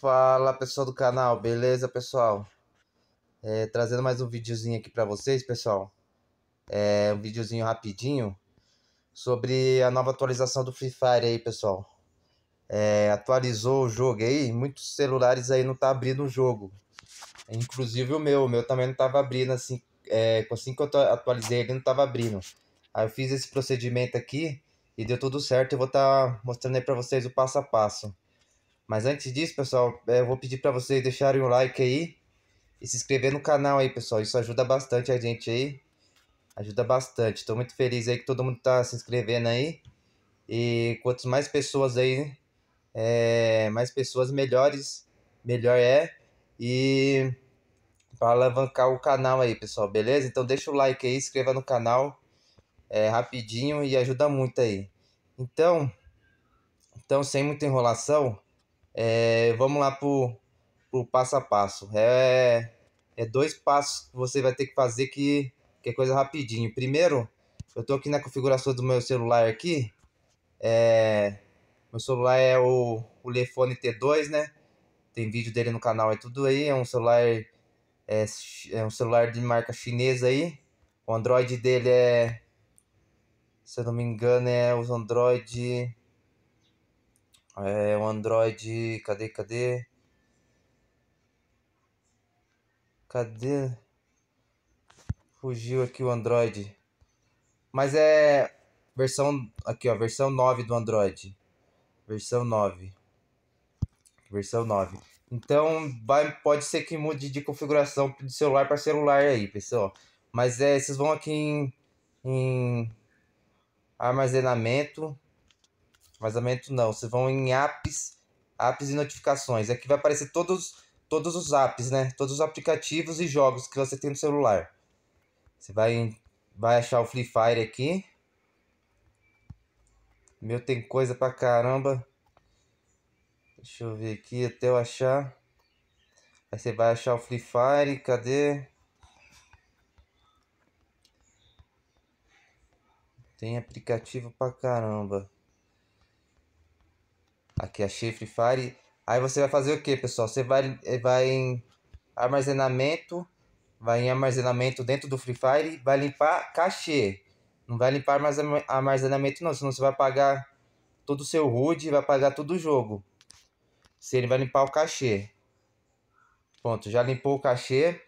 Fala pessoal do canal, beleza pessoal? É, trazendo mais um videozinho aqui para vocês pessoal é, Um videozinho rapidinho Sobre a nova atualização do Free Fire aí pessoal é, Atualizou o jogo aí, muitos celulares aí não tá abrindo o jogo Inclusive o meu, o meu também não tava abrindo assim é, Assim que eu atualizei ele não tava abrindo Aí eu fiz esse procedimento aqui e deu tudo certo Eu vou estar tá mostrando aí pra vocês o passo a passo mas antes disso, pessoal, é, eu vou pedir para vocês deixarem o um like aí e se inscrever no canal aí, pessoal. Isso ajuda bastante a gente aí. Ajuda bastante. Estou muito feliz aí que todo mundo tá se inscrevendo aí. E quanto mais pessoas aí, é, mais pessoas melhores, melhor é. E para alavancar o canal aí, pessoal, beleza? Então deixa o like aí, inscreva no canal é, rapidinho e ajuda muito aí. Então, então sem muita enrolação, é, vamos lá para o passo a passo. É, é dois passos que você vai ter que fazer que, que é coisa rapidinho. Primeiro, eu estou aqui na configuração do meu celular aqui. É, meu celular é o, o Lefone T2, né? Tem vídeo dele no canal, é tudo aí. É um celular é, é um celular de marca chinesa aí. O Android dele é se eu não me engano é os Android é o Android. Cadê, cadê? Cadê? Fugiu aqui o Android. Mas é. Versão. Aqui, ó. Versão 9 do Android. Versão 9. Versão 9. Então, vai, pode ser que mude de configuração de celular para celular aí, pessoal. Mas é, vocês vão aqui em, em armazenamento, Vazamento não. Vocês vão em apps, apps e notificações. Aqui é vai aparecer todos, todos os apps, né? Todos os aplicativos e jogos que você tem no celular. Você vai, vai achar o Free Fire aqui. Meu, tem coisa pra caramba. Deixa eu ver aqui até eu achar. Aí você vai achar o Free Fire, cadê? Tem aplicativo pra caramba. Aqui é a Chifre Fire. Aí você vai fazer o que, pessoal? Você vai, eh, vai em armazenamento, vai em armazenamento dentro do Free Fire, vai limpar cachê. Não vai limpar mais armazenamento não, senão você vai pagar todo o seu HUD, vai pagar todo o jogo. Se ele vai limpar o cachê. Pronto, já limpou o cachê.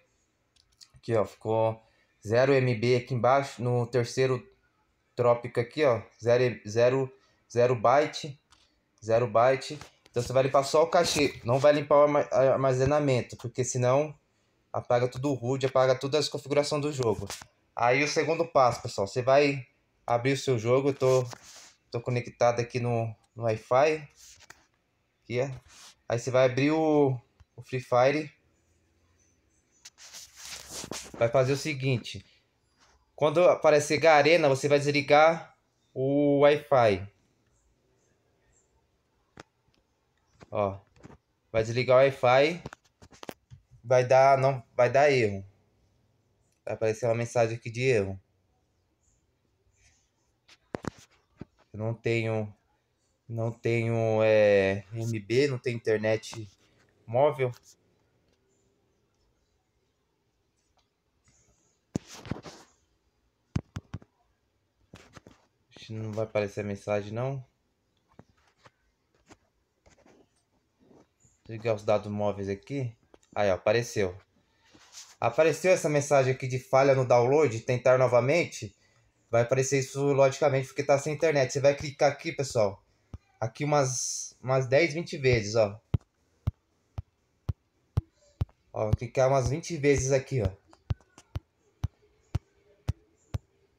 Aqui, ó, ficou 0 MB aqui embaixo, no terceiro trópico aqui, ó, 0 0 0 byte. 0 byte. Então você vai limpar só o cachê, não vai limpar o armazenamento, porque senão apaga tudo o root, apaga toda a configuração do jogo. Aí o segundo passo, pessoal, você vai abrir o seu jogo, eu tô, tô conectado aqui no, no Wi-Fi. Aqui, é. Aí você vai abrir o, o Free Fire. Vai fazer o seguinte, quando aparecer Garena, você vai desligar o Wi-Fi. Ó. Vai desligar o Wi-Fi. Vai dar, não, vai dar erro. Vai aparecer uma mensagem aqui de erro. Eu não tenho não tenho é, MB, não tenho internet móvel. Não vai aparecer a mensagem não. ligar os dados móveis aqui. Aí, ó, apareceu. Apareceu essa mensagem aqui de falha no download, tentar novamente. Vai aparecer isso logicamente porque tá sem internet. Você vai clicar aqui, pessoal. Aqui umas, umas 10, 20 vezes, ó. Ó, clicar umas 20 vezes aqui, ó.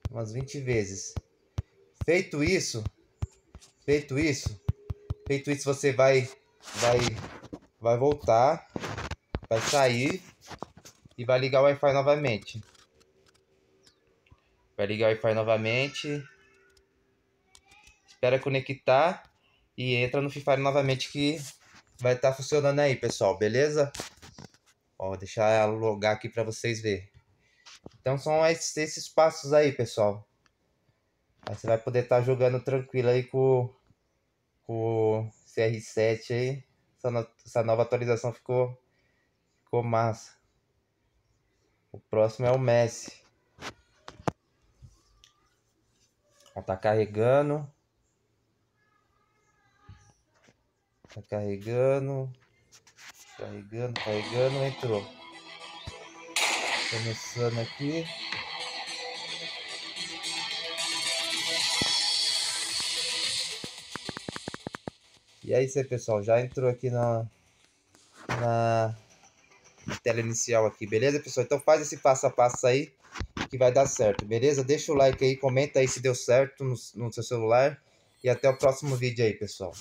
Umas 20 vezes. Feito isso, feito isso, feito isso, você vai, vai vai voltar, vai sair e vai ligar o Wi-Fi novamente. Vai ligar o Wi-Fi novamente. Espera conectar e entra no Fifa novamente que vai estar tá funcionando aí, pessoal, beleza? Ó, vou deixar logar aqui para vocês ver. Então são esses, esses passos aí, pessoal. Aí você vai poder estar tá jogando tranquilo aí com, com o CR7 aí essa, no, essa nova atualização ficou, ficou massa. O próximo é o Messi. Ó, tá carregando. Tá carregando. Carregando, carregando, entrou. Começando aqui. E é isso aí, pessoal. Já entrou aqui na, na tela inicial aqui, beleza, pessoal? Então faz esse passo a passo aí que vai dar certo, beleza? Deixa o like aí, comenta aí se deu certo no, no seu celular. E até o próximo vídeo aí, pessoal.